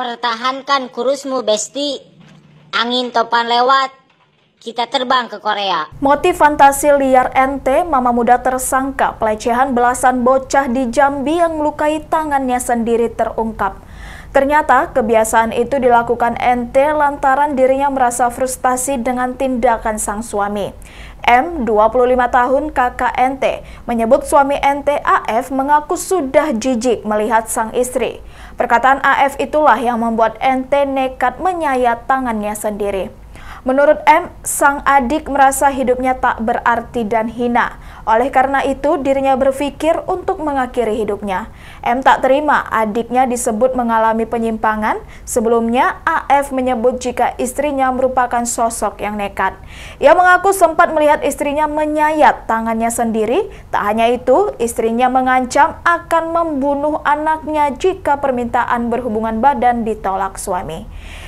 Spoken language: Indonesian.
Pertahankan kurusmu, Besti. Angin topan lewat, kita terbang ke Korea. Motif fantasi liar NT, mama muda tersangka pelecehan belasan bocah di Jambi yang melukai tangannya sendiri terungkap. Ternyata kebiasaan itu dilakukan NT lantaran dirinya merasa frustasi dengan tindakan sang suami. M, 25 tahun kakak NT, menyebut suami NT AF mengaku sudah jijik melihat sang istri. Perkataan AF itulah yang membuat NT nekat menyayat tangannya sendiri. Menurut M, sang adik merasa hidupnya tak berarti dan hina. Oleh karena itu, dirinya berpikir untuk mengakhiri hidupnya. M tak terima adiknya disebut mengalami penyimpangan. Sebelumnya, AF menyebut jika istrinya merupakan sosok yang nekat. Ia mengaku sempat melihat istrinya menyayat tangannya sendiri. Tak hanya itu, istrinya mengancam akan membunuh anaknya jika permintaan berhubungan badan ditolak suami.